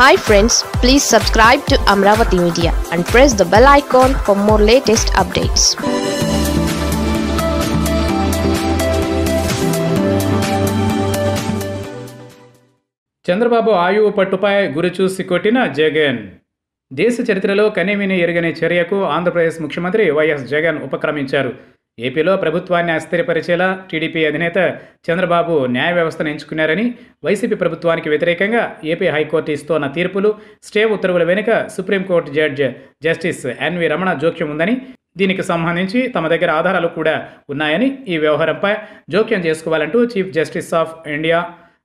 hi friends please subscribe to Amaravati media and press the bell icon for more latest updates Chandrababu ఆయువు పట్టుపై గురిచూసి కొట్టిన జగన్ దేశ చరిత్రలో కనేమిని ఎరుగని చర్యకు ఆంధ్రప్రదేశ్ ముఖ్యమంత్రి వైఎస్ జగన్ ఉపక్రమించారు ఏపీలో ప్రభుత్వాన్ని అస్థిరపరిచేలా టీడీపీ అధినేత చంద్రబాబు న్యాయ వ్యవస్థను ఎంచుకున్నారని వైసీపీ ప్రభుత్వానికి వ్యతిరేకంగా ఏపీ హైకోర్టు ఇస్తోన్న తీర్పులు స్టే ఉత్తర్వుల వెనుక supreme court judge justice NV Ramana జోక్యం ఉందని దీనికి సంబంధించి తమ దగ్గర ఆధారాలు కూడా ఉన్నాయని ఈ వ్యవహారంపై జోక్యం చేసుకోవాలంటూ chief justice of India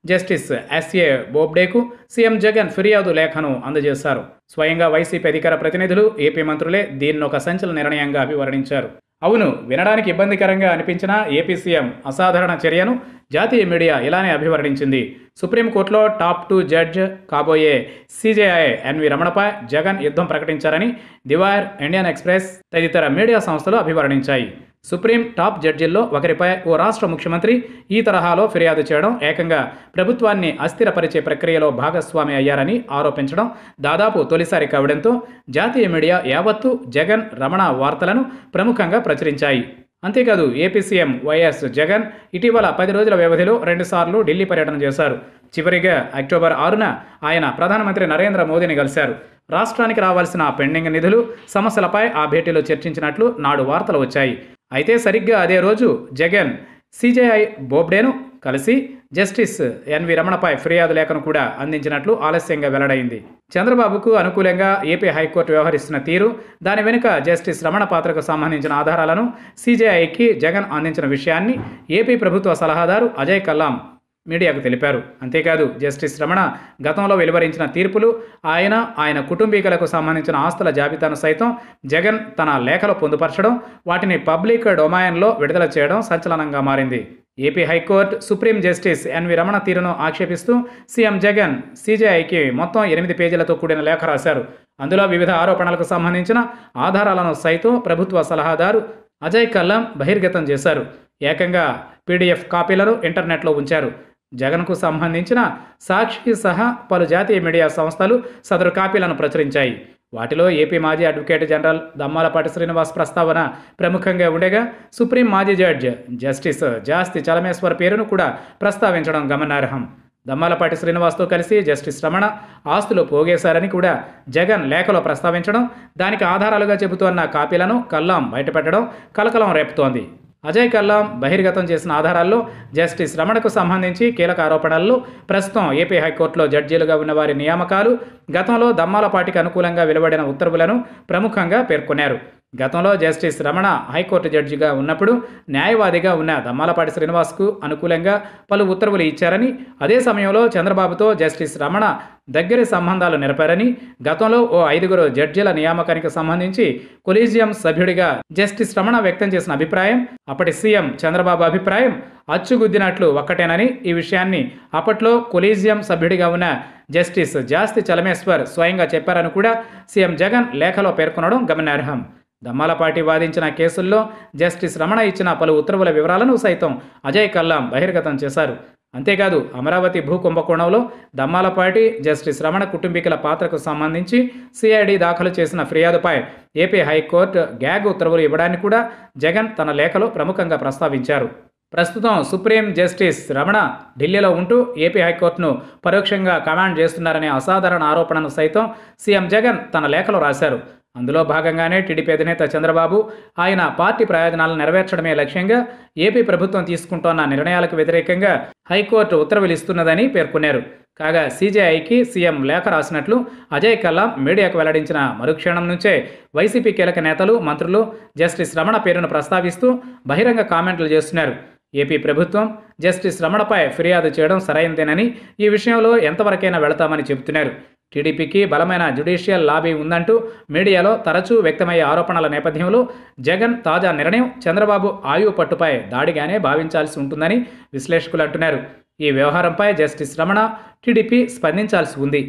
justice SA బోబ్డేకు సీఎం జగన్ ఫిర్యాదు లేఖను అందజేశారు స్వయంగా వైసీపీ అధికార ప్రతినిధులు ఏపీ మంత్రులే దీన్ని ఒక సంచలన నిర్ణయంగా అభివర్ణించారు అవును వినడానికి ఇబ్బందికరంగా అనిపించిన ఏపీ సీఎం అసాధారణ చర్యను జాతీయ మీడియా ఇలానే అభివర్ణించింది సుప్రీంకోర్టులో టాప్ టూ జడ్జ్ కాబోయే సిజేఐ ఎన్వి రమణపై జగన్ యుద్ధం ప్రకటించారని దివార్ ఇండియన్ ఎక్స్ప్రెస్ తదితర మీడియా సంస్థలు అభివర్ణించాయి సుప్రీం టాప్ జడ్జిల్లో ఒకరిపై ఓ రాష్ట్ర ముఖ్యమంత్రి ఈ తరహాలో ఫిర్యాదు చేయడం ఏకంగా ప్రభుత్వాన్ని అస్థిరపరిచే ప్రక్రియలో భాగస్వామి అయ్యారని ఆరోపించడం దాదాపు తొలిసారి కావడంతో జాతీయ మీడియా యావత్తు జగన్ రమణ వార్తలను ప్రముఖంగా ప్రచురించాయి అంతేకాదు ఏపీ సీఎం వైఎస్ జగన్ ఇటీవల పది రోజుల వ్యవధిలో రెండుసార్లు ఢిల్లీ పర్యటన చేశారు చివరిగా అక్టోబర్ ఆరున ఆయన ప్రధానమంత్రి నరేంద్ర మోదీని కలిశారు రాష్ట్రానికి రావాల్సిన పెండింగ్ నిధులు సమస్యలపై ఆ భేటీలో చర్చించినట్లు నాడు వార్తలు వచ్చాయి అయితే సరిగ్గా అదే రోజు జగన్ సిజేఐ బోబ్డేను కలిసి జస్టిస్ ఎన్వి రమణపై ఫిర్యాదు లేఖను కూడా అందించినట్లు ఆలస్యంగా వెల్లడైంది చంద్రబాబుకు అనుకూలంగా ఏపీ హైకోర్టు వ్యవహరిస్తున్న తీరు దాని వెనుక జస్టిస్ రమణ పాత్రకు సంబంధించిన ఆధారాలను సీజేఐకి జగన్ అందించిన విషయాన్ని ఏపీ ప్రభుత్వ సలహాదారు అజయ్ కల్లాం మీడియాకు తెలిపారు అంతేకాదు జస్టిస్ రమణ గతంలో వెలువరించిన తీర్పులు ఆయన ఆయన కుటుంబీకులకు సంబంధించిన ఆస్తుల జాబితాను సైతం జగన్ తన లేఖలో పొందుపరచడం వాటిని పబ్లిక్ డొమాయన్లో విడుదల చేయడం సంచలనంగా మారింది AP high court supreme justice NV Ramana తీరును ఆక్షేపిస్తూ సీఎం జగన్ సీజేఐకి మొత్తం ఎనిమిది పేజీలతో కూడిన లేఖ రాశారు అందులో వివిధ ఆరోపణలకు సంబంధించిన ఆధారాలను సైతం ప్రభుత్వ సలహాదారు అజయ్ కల్లం బహిర్గతం చేశారు ఏకంగా పీడీఎఫ్ కాపీలను ఇంటర్నెట్లో ఉంచారు జగన్కు సంబంధించిన సాక్షి సహా పలు జాతీయ మీడియా సంస్థలు సదరు కాపీలను ప్రచురించాయి వాటిలో ఏపీ మాజీ అడ్వకేట్ జనరల్ దమ్మాలపాటి శ్రీనివాస్ ప్రస్తావన ప్రముఖంగా ఉండగా సుప్రీం మాజీ జడ్జ్ జస్టిస్ జాస్తి చలమేశ్వర్ పేరును కూడా ప్రస్తావించడం గమనార్హం దమ్మాలపాటి శ్రీనివాస్తో కలిసి జస్టిస్ రమణ ఆస్తులు పోగేశారని కూడా జగన్ లేఖలో ప్రస్తావించడం దానికి ఆధారాలుగా చెబుతోన్న కాపీలను కల్లాం బయటపెట్టడం కలకలం రేపుతోంది అజయ్ కల్లాం బహిర్గతం చేసిన ఆధారాల్లో జస్టిస్ రమణకు సంబంధించి కీలక ఆరోపణల్లో ప్రస్తుతం ఏపీ హైకోర్టులో జడ్జీలుగా ఉన్న వారి నియామకాలు గతంలో దమ్మాలపాటికి అనుకూలంగా వెలువడిన ఉత్తర్వులను ప్రముఖంగా పేర్కొన్నారు గతంలో జస్టిస్ రమణ హైకోర్టు జడ్జిగా ఉన్నప్పుడు న్యాయవాదిగా ఉన్న దమ్మాలపాటి శ్రీనివాస్కు అనుకూలంగా పలు ఉత్తర్వులు ఇచ్చారని అదే సమయంలో చంద్రబాబుతో జస్టిస్ రమణ దగ్గరి సంబంధాలు నెరపారని గతంలో ఓ ఐదుగురు జడ్జిల నియామకానికి సంబంధించి కొలీజియం సభ్యుడిగా జస్టిస్ రమణ వ్యక్తం చేసిన అభిప్రాయం అప్పటి సీఎం చంద్రబాబు అభిప్రాయం అచ్చుగుద్దినట్లు ఒక్కటేనని ఈ విషయాన్ని అప్పట్లో కొలీజియం సభ్యుడిగా ఉన్న జస్టిస్ జాస్తి చలమేశ్వర్ స్వయంగా చెప్పారని కూడా సీఎం జగన్ లేఖలో పేర్కొనడం గమనార్హం దమ్మాలపాటి వాదించిన కేసుల్లో జస్టిస్ రమణ ఇచ్చిన పలు ఉత్తర్వుల వివరాలను సైతం అజయ్ కల్లాం బహిర్గతం చేశారు అంతేకాదు అమరావతి భూ కుంభకోణంలో దమ్మాలపాటి జస్టిస్ రమణ కుటుంబీకుల పాత్రకు సంబంధించి సిఐడి దాఖలు చేసిన ఫిర్యాదుపై ఏపీ హైకోర్టు గ్యాగ్ ఉత్తర్వులు ఇవ్వడానికి కూడా జగన్ తన లేఖలో ప్రముఖంగా ప్రస్తావించారు ప్రస్తుతం సుప్రీం జస్టిస్ రమణ ఢిల్లీలో ఉంటూ ఏపీ హైకోర్టును పరోక్షంగా కమాండ్ చేస్తున్నారనే అసాధారణ ఆరోపణను సైతం సీఎం జగన్ తన లేఖలో రాశారు అందులో భాగంగానే టీడీపీ అధినేత చంద్రబాబు ఆయన పార్టీ ప్రయోజనాలను నెరవేర్చడమే లక్ష్యంగా ఏపీ ప్రభుత్వం తీసుకుంటోన్న నిర్ణయాలకు వ్యతిరేకంగా హైకోర్టు ఉత్తర్వులు ఇస్తున్నదని పేర్కొన్నారు కాగా సీజేఐకి సీఎం లేఖ రాసినట్లు అజయ్ కల్లాం మీడియాకు వెల్లడించిన మరుక్షణం నుంచే వైసీపీ కీలక నేతలు మంత్రులు జస్టిస్ రమణ పేరును ప్రస్తావిస్తూ బహిరంగ కామెంట్లు చేస్తున్నారు ఏపీ ప్రభుత్వం జస్టిస్ రమణపై ఫిర్యాదు చేయడం సరైందేనని ఈ విషయంలో ఎంతవరకైనా వెళతామని చెబుతున్నారు టీడీపీకి బలమైన జ్యుడీషియల్ లాబీ ఉందంటూ మీడియాలో తరచూ వ్యక్తమయ్యే ఆరోపణల నేపథ్యంలో జగన్ తాజా నిర్ణయం చంద్రబాబు ఆయువు పట్టుపై దాడిగానే భావించాల్సి ఉంటుందని విశ్లేషకులు అంటున్నారు ఈ వ్యవహారంపై జస్టిస్ రమణ టీడీపీ స్పందించాల్సి ఉంది